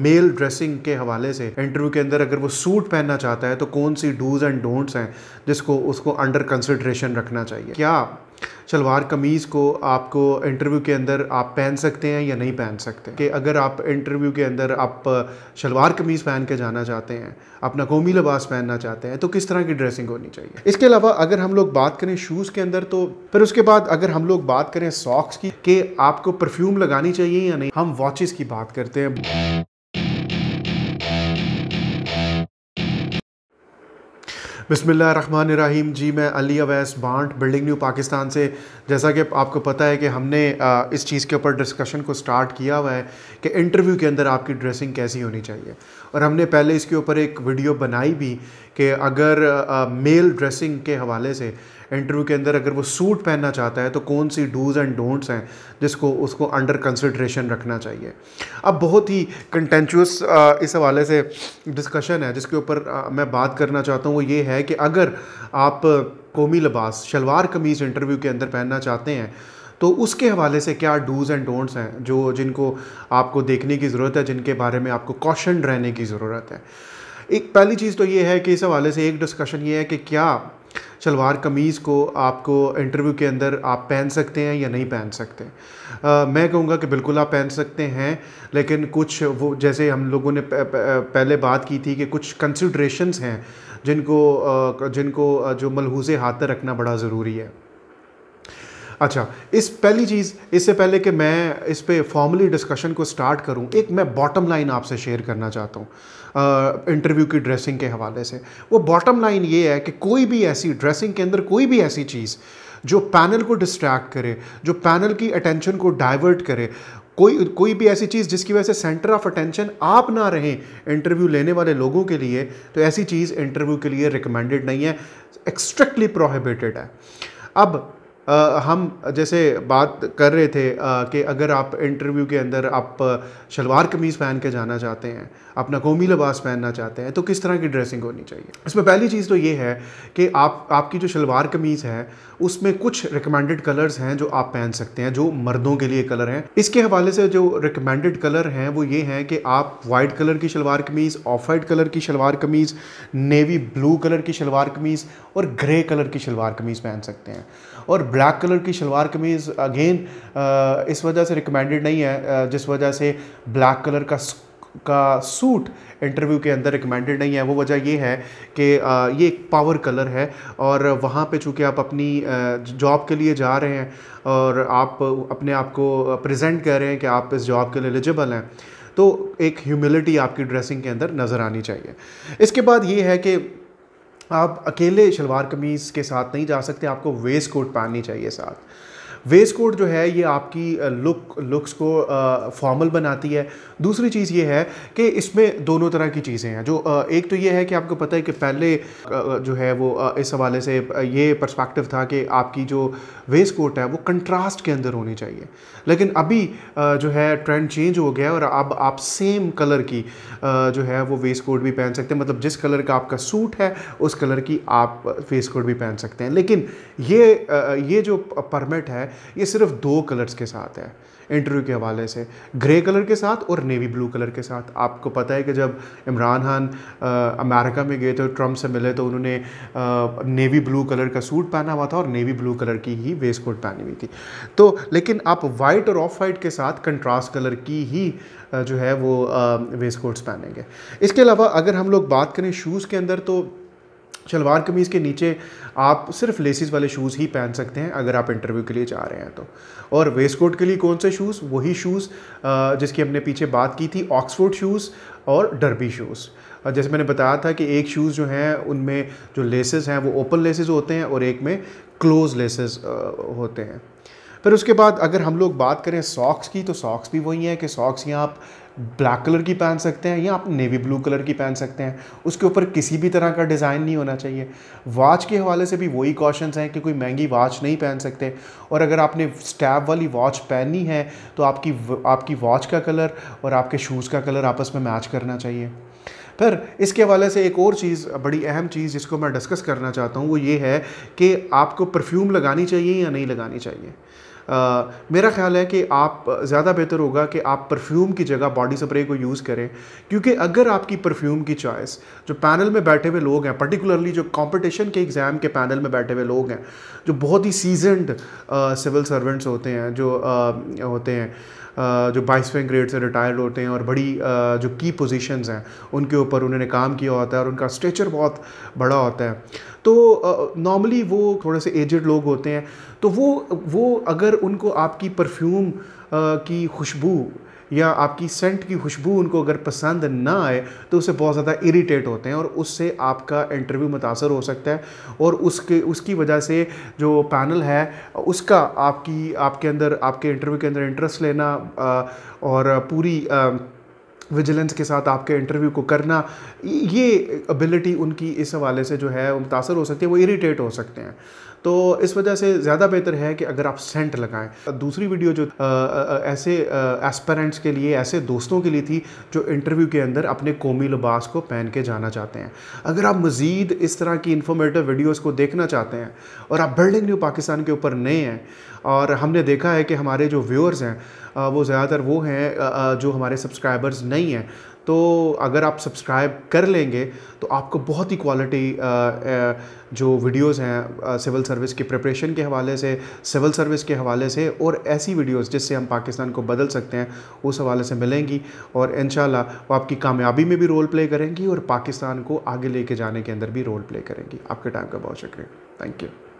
mail dressing के हवाले से इंटरव्यू के अंदर अगर वो सूट पहनना चाहता है तो कौन सी डूज एंड डोंट्स हैं जिसको उसको अंडर कंसिड्रेशन रखना चाहिए क्या शलवार कमीज़ को आपको इंटरव्यू के अंदर आप पहन सकते हैं या नहीं पहन सकते कि अगर आप इंटरव्यू के अंदर आप शलवार कमीज़ पहन के जाना चाहते हैं अपना कौमी लिबास पहनना चाहते हैं तो किस तरह की ड्रेसिंग होनी चाहिए इसके अलावा अगर हम लोग बात करें शूज़ के अंदर तो फिर उसके बाद अगर हम लोग बात करें सॉक्स की कि आपको परफ्यूम लगानी चाहिए या नहीं हम वॉचेस की बात करते हैं रहीम जी मैं अली अवैस बांट बिल्डिंग न्यू पाकिस्तान से जैसा कि आपको पता है कि हमने इस चीज़ के ऊपर डिस्कशन को स्टार्ट किया हुआ है कि इंटरव्यू के अंदर आपकी ड्रेसिंग कैसी होनी चाहिए और हमने पहले इसके ऊपर एक वीडियो बनाई भी कि अगर मेल ड्रेसिंग के हवाले से इंटरव्यू के अंदर अगर वो सूट पहनना चाहता है तो कौन सी डूज एंड डोंट्स हैं जिसको उसको अंडर कंसिड्रेशन रखना चाहिए अब बहुत ही कंटेंचुअस इस हवाले से डिस्कशन है जिसके ऊपर मैं बात करना चाहता हूँ वो ये है कि अगर आप कौमी लबास शलवार कमीज़ इंटरव्यू के अंदर पहनना चाहते हैं तो उसके हवाले से क्या डूज़ एंड डोंट्स हैं जो जिनको आपको देखने की ज़रूरत है जिनके बारे में आपको कॉशन रहने की ज़रूरत है एक पहली चीज़ तो ये है कि इस हवाले से एक डिस्कशन ये है कि क्या शलवार कमीज़ को आपको इंटरव्यू के अंदर आप पहन सकते हैं या नहीं पहन सकते आ, मैं कहूँगा कि बिल्कुल आप पहन सकते हैं लेकिन कुछ वो जैसे हम लोगों ने पहले बात की थी कि कुछ कंसिड्रेशन हैं जिनको जिनको जो मलहूज़ हाथ रखना बड़ा ज़रूरी है अच्छा इस पहली चीज़ इससे पहले कि मैं इस पर फॉर्मली डिस्कशन को स्टार्ट करूं एक मैं बॉटम लाइन आपसे शेयर करना चाहता हूं इंटरव्यू की ड्रेसिंग के हवाले से वो बॉटम लाइन ये है कि कोई भी ऐसी ड्रेसिंग के अंदर कोई भी ऐसी चीज़ जो पैनल को डिस्ट्रैक्ट करे जो पैनल की अटेंशन को डाइवर्ट करे कोई कोई भी ऐसी चीज़ जिसकी वजह से सेंटर ऑफ अटेंशन आप ना रहें इंटरव्यू लेने वाले लोगों के लिए तो ऐसी चीज़ इंटरव्यू के लिए रिकमेंडेड नहीं है एक्स्ट्रिक्टली प्रोहिबिटेड है अब हम जैसे बात कर रहे थे कि अगर आप इंटरव्यू के अंदर आप शलवार कमीज़ पहन के जाना चाहते हैं अपना कौमी लिबास पहनना चाहते हैं तो किस तरह की ड्रेसिंग होनी चाहिए इसमें पहली चीज़ तो ये है कि आप आपकी जो शलवार कमीज़ है उसमें कुछ रिकमेंडेड कलर्स हैं जो आप पहन सकते हैं जो मर्दों के लिए कलर हैं इसके हवाले से जो रिकमेंडेड कलर हैं वो ये हैं कि आप वाइट कलर की शलवार कमीज़ ऑफ वाइट कलर की शलवार कमीज़ नेवी ब्लू कलर की शलवार कमीज़ और ग्रे कलर की शलवार कमीज़ पहन सकते हैं और ब्लैक कलर की शलवार कमीज़ अगेन इस वजह से रिकमेंडेड नहीं है जिस वजह से ब्लैक कलर का का सूट इंटरव्यू के अंदर रिकमेंडेड नहीं है वो वजह ये है कि ये एक पावर कलर है और वहाँ पे चूँकि आप अपनी जॉब के लिए जा रहे हैं और आप अपने आप को प्रेजेंट कर रहे हैं कि आप इस जॉब के लिए एलिजिबल हैं तो एक ह्यूमिलिटी आपकी ड्रेसिंग के अंदर नज़र आनी चाहिए इसके बाद ये है कि आप अकेले शलवार कमीज़ के साथ नहीं जा सकते आपको वेस्ट कोट पहननी चाहिए साथ वेस्ट कोट जो है ये आपकी लुक लुक्स को फॉर्मल बनाती है दूसरी चीज़ ये है कि इसमें दोनों तरह की चीज़ें हैं जो एक तो ये है कि आपको पता है कि पहले जो है वो इस हवाले से ये पर्सपेक्टिव था कि आपकी जो वेस्ट कोट है वो कंट्रास्ट के अंदर होनी चाहिए लेकिन अभी जो है ट्रेंड चेंज हो गया और अब आप सेम कलर की जो है वो वेस्ट कोट भी पहन सकते हैं मतलब जिस कलर का आपका सूट है उस कलर की आप फेस कोट भी पहन सकते हैं लेकिन ये ये जो परमिट है ये सिर्फ दो कलर्स के साथ है इंटरव्यू के हवाले से ग्रे कलर के साथ और नेवी ब्लू कलर के साथ आपको पता है कि जब इमरान खान अमेरिका में गए तो ट्रंप से मिले तो उन्होंने आ, नेवी ब्लू कलर का सूट पहना हुआ था और नेवी ब्लू कलर की ही वेस्ट कोट पहनी हुई थी तो लेकिन आप वाइट और ऑफ वाइट के साथ कंट्रास्ट कलर की ही जो है वो वेस्ट कोट्स पहनेंगे इसके अलावा अगर हम लोग बात करें शूज़ के अंदर तो शलवार कमीज़ के नीचे आप सिर्फ लेसिस वाले शूज़ ही पहन सकते हैं अगर आप इंटरव्यू के लिए जा रहे हैं तो और वेस्ट कोट के लिए कौन से शूज़ वही शूज़ जिसकी हमने पीछे बात की थी ऑक्सफोर्ड शूज़ और डरबी शूज़ जैसे मैंने बताया था कि एक शूज़ जो हैं उनमें जो लेसेस हैं वो ओपन लेसेस होते हैं और एक में क्लोज लेसेस होते हैं फिर उसके बाद अगर हम लोग बात करें सॉक्स की तो सॉक्स भी वही हैं कि सॉक्स यहाँ आप ब्लैक कलर की पहन सकते हैं या आप नेवी ब्लू कलर की पहन सकते हैं उसके ऊपर किसी भी तरह का डिज़ाइन नहीं होना चाहिए वॉच के हवाले से भी वही कॉशंस हैं कि कोई महंगी वॉच नहीं पहन सकते और अगर आपने स्टैप वाली वॉच पहननी है तो आपकी आपकी वॉच का कलर और आपके शूज़ का कलर आपस में मैच करना चाहिए फिर इसके हवाले से एक और चीज़ बड़ी अहम चीज़ जिसको मैं डिस्कस करना चाहता हूँ वो ये है कि आपको परफ्यूम लगानी चाहिए या नहीं लगानी चाहिए आ, मेरा ख्याल है कि आप ज़्यादा बेहतर होगा कि आप परफ्यूम की जगह बॉडी स्प्रे को यूज़ करें क्योंकि अगर आपकी परफ्यूम की चॉइस जो पैनल में बैठे हुए लोग हैं पर्टिकुलरली जो कंपटीशन के एग्ज़ाम के पैनल में बैठे हुए लोग हैं जो बहुत ही सीजनड सिविल सर्वेंट्स होते हैं जो आ, होते हैं जो बाईसवें ग्रेड से रिटायर्ड होते हैं और बड़ी जो की पोजीशंस हैं उनके ऊपर उन्होंने काम किया होता है और उनका स्ट्रेचर बहुत बड़ा होता है तो नॉर्मली वो थोड़े से एजड लोग होते हैं तो वो वो अगर उनको आपकी परफ्यूम की खुशबू या आपकी सेंट की खुशबू उनको अगर पसंद ना आए तो उससे बहुत ज़्यादा इरीटेट होते हैं और उससे आपका इंटरव्यू मुतासर हो सकता है और उसके उसकी वजह से जो पैनल है उसका आपकी आपके अंदर आपके इंटरव्यू के अंदर इंटरेस्ट लेना और पूरी विजिलेंस के साथ आपके इंटरव्यू को करना ये एबिलिटी उनकी इस हवाले से जो है मुतासर हो सकती है वो इरीटेट हो सकते हैं तो इस वजह से ज़्यादा बेहतर है कि अगर आप सेंट लगाएं दूसरी वीडियो जो आ, आ, ऐसे एस्परेंट्स के लिए ऐसे दोस्तों के लिए थी जो इंटरव्यू के अंदर अपने कौमी लिबास को पहन के जाना चाहते हैं अगर आप मज़ीद इस तरह की इन्फॉर्मेटिव वीडियोज़ को देखना चाहते हैं और आप बिल्डिंग न्यू पाकिस्तान के ऊपर नए हैं और हमने देखा है कि हमारे जो व्यूअर्स हैं वो ज़्यादातर वो हैं जो हमारे सब्सक्राइबर्स नहीं हैं तो अगर आप सब्सक्राइब कर लेंगे तो आपको बहुत ही क्वालिटी जो वीडियोस हैं सिविल सर्विस की प्रिपरेशन के हवाले से सिविल सर्विस के हवाले से और ऐसी वीडियोस जिससे हम पाकिस्तान को बदल सकते हैं उस हवाले से मिलेंगी और इन वो आपकी कामयाबी में भी रोल प्ले करेंगी और पाकिस्तान को आगे लेके जाने के अंदर भी रोल प्ले करेंगी आपके टाइम का बहुत शुक्रिया थैंक यू